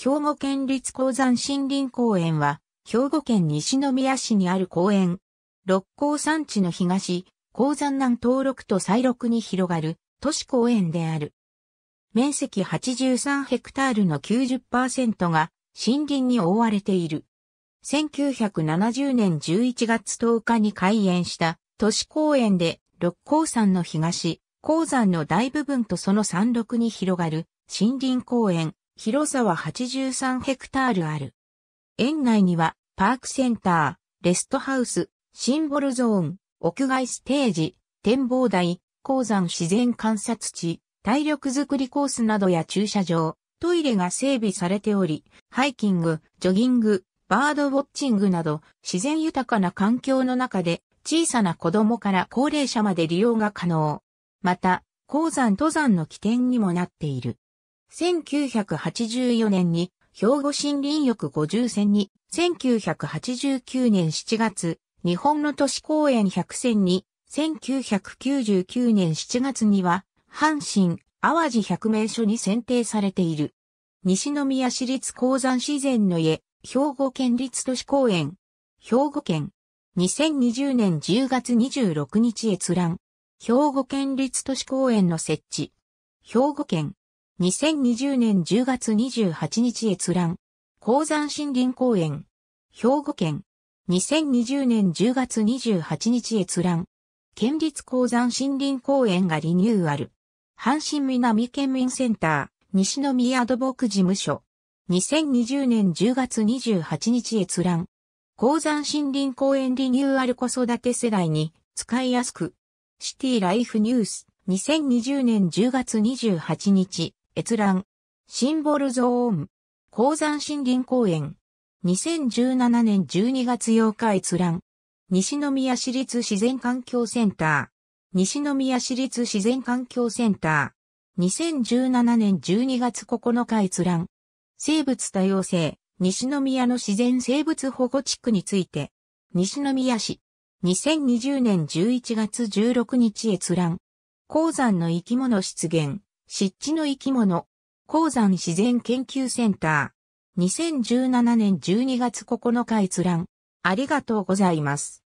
兵庫県立鉱山森林公園は、兵庫県西宮市にある公園。六甲山地の東、鉱山南東六と西六に広がる都市公園である。面積83ヘクタールの90%が森林に覆われている。1970年11月10日に開園した都市公園で六甲山の東、鉱山の大部分とその山麓に広がる森林公園。広さは83ヘクタールある。園内には、パークセンター、レストハウス、シンボルゾーン、屋外ステージ、展望台、鉱山自然観察地、体力づくりコースなどや駐車場、トイレが整備されており、ハイキング、ジョギング、バードウォッチングなど、自然豊かな環境の中で、小さな子供から高齢者まで利用が可能。また、鉱山登山の起点にもなっている。1984年に兵庫森林浴50選に、1989年7月、日本の都市公園100選に、1999年7月には、阪神、淡路100名所に選定されている。西宮市立鉱山自然の家、兵庫県立都市公園。兵庫県。2020年10月26日閲覧。兵庫県立都市公園の設置。兵庫県。2020年10月28日閲覧。鉱山森林公園。兵庫県。2020年10月28日閲覧。県立鉱山森林公園がリニューアル。阪神南県民センター、西宮土木事務所。2020年10月28日閲覧。鉱山森林公園リニューアル子育て世代に使いやすく。シティライフニュース。2020年10月28日。閲覧。シンボルゾーン。鉱山森林公園。2017年12月8日閲覧。西宮市立自然環境センター。西宮市立自然環境センター。2017年12月9日閲覧。生物多様性。西宮の自然生物保護地区について。西宮市。2020年11月16日閲覧。鉱山の生き物出現。湿地の生き物、鉱山自然研究センター。2017年12月9日閲覧。ありがとうございます。